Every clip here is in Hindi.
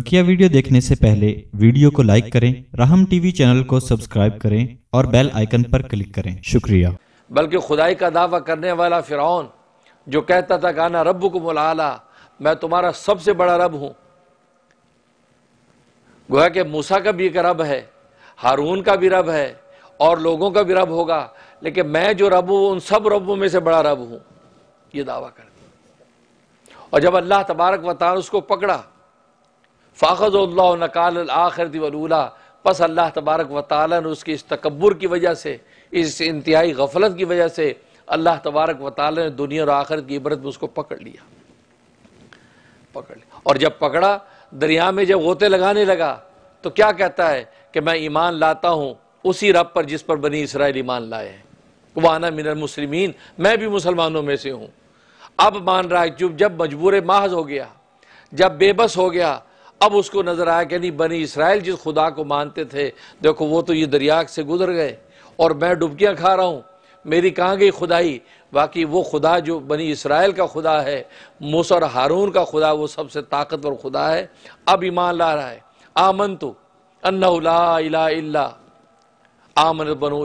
बकिया वीडियो देखने से पहले वीडियो को लाइक करें राहम टीवी चैनल को सब्सक्राइब करें और बेल आइकन पर क्लिक करें शुक्रिया बल्कि खुदाई का दावा करने वाला फिरौन जो कहता था गाना रब को मुलाला मैं तुम्हारा सबसे बड़ा रब हूं गोया के मूसा का भी एक रब है हारून का भी रब है और लोगों का भी रब होगा लेकिन मैं जो रब हूं उन सब रबों में से बड़ा रब हूं यह दावा कर दिया और जब अल्लाह तबारक वतान उसको पकड़ा फ़ाखज नकाल आखिर दिवला बस अल्लाह तबारक व ताली ने उसकी इस तकबर की वजह से इस इंतहाई गफलत की वजह से अल्लाह तबारक व ताली ने दुनिया और आखिरत की इबरत में उसको पकड़ लिया पकड़ लिया और जब पकड़ा दरिया में जब गोते लगाने लगा तो क्या कहता है कि मैं ईमान लाता हूँ उसी रब पर जिस पर बनी इसराइल ईमान लाए हैं वाना मिनल मुसलमिन मैं भी मुसलमानों में से हूँ अब मान रहा है जब मजबूर माहज हो गया जब बेबस हो गया अब उसको नज़र आया कि नहीं बनी इसराइल जिस खुदा को मानते थे देखो वो तो ये दरिया से गुजर गए और मैं डुबकियां खा रहा हूं मेरी कहां गई खुदाई बाकी वो खुदा जो बनी इसराइल का खुदा है मुसर और हारून का खुदा वो सबसे ताकतवर खुदा है अब ईमान ला रहा है आमन तो अन्ना आमन बनो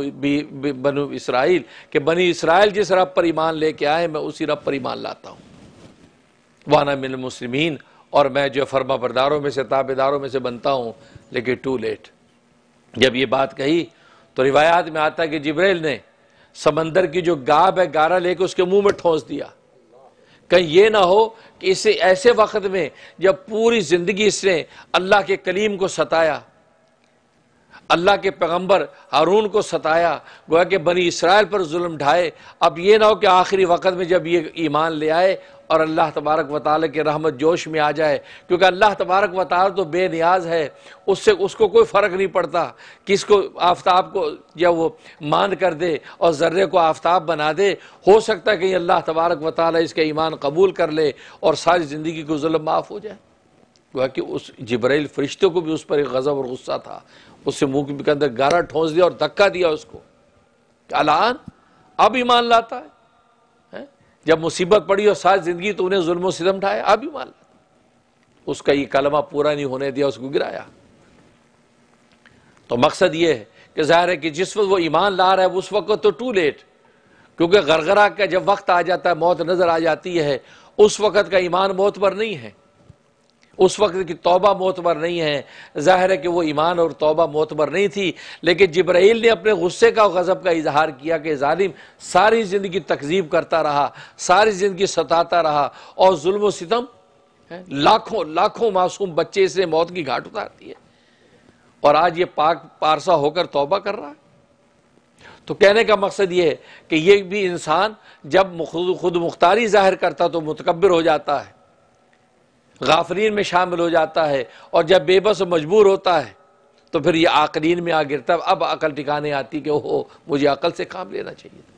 बनो इसराइल के बनी इसराइल जिस रब पर ईमान लेके आए मैं उसी रब पर ईमान लाता हूँ वाना मिल मुसलमिन और मैं जो फर्मा बरदारों में से ताबेदारों में से बनता हूँ लेकिन टू लेट जब ये बात कही तो रिवायात में आता है कि जिब्रेल ने समंदर की जो गाब है गारा लेकर उसके मुंह में ठोस दिया कहीं ये ना हो कि इसे ऐसे वक्त में जब पूरी ज़िंदगी इसने अल्लाह के कलीम को सताया अल्लाह के पैगम्बर हारून को सताया गोया कि बनी इसराइल पर जुल्म ढाए अब ये ना हो कि आखिरी वक्त में जब ये ईमान ले आए और अल्लाह तबारक व ताल के रहमत जोश में आ जाए क्योंकि अल्लाह तबारक व ताल तो बेनियाज है उससे उसको कोई फ़र्क नहीं पड़ता किसको आफ्ताब को या वो मान कर दे और ज़र्रे को आफ्ताब बना दे हो सकता है कहीं अल्लाह तबारक व ताल इसका ईमान कबूल कर ले और सारी ज़िंदगी को जुल्म माफ़ हो जाए गोया कि उस जबराइल फरिश्ते को भी उस पर एक गज़ब और गुस्सा था उससे मुंह के अंदर गारा ठोंस दिया और धक्का दिया उसको अलान अब ईमान लाता है, है? जब मुसीबत पड़ी और सारी ज़िंदगी तो उन्हें जुल्म सिदम ठाया अब ईमान लाता उसका ये कलमा पूरा नहीं होने दिया उसको गिराया तो मकसद ये है कि ज़ाहिर है कि जिस वक्त वो ईमान ला रहा है उस वक्त तो टू लेट क्योंकि गरगरा का जब वक्त आ जाता है मौत नज़र आ जाती है उस वक़्त का ईमान मौत पर नहीं है उस वक्त की तोबा मोतबर नहीं है ज़ाहिर है कि वो ईमान और तोबा मोतबर नहीं थी लेकिन जब्राइल ने अपने गुस्से का गज़ब का इजहार किया कि ालिम सारी ज़िंदगी तकजीब करता रहा सारी ज़िंदगी सताता रहा और जुल्म सितम लाखों लाखों मासूम बच्चे इसने मौत की घाट उतारती है और आज ये पाक पारसा होकर तोबा कर रहा है तो कहने का मकसद ये है कि ये भी इंसान जब खुद खुद मुख्तारी ज़ाहिर करता तो मुतकबर हो जाता है गाफरीन में शामिल हो जाता है और जब बेबस मजबूर होता है तो फिर ये आकरीन में आ गिरता अब अकल टिकाने आती कि ओहो मुझे अकल से काम लेना चाहिए था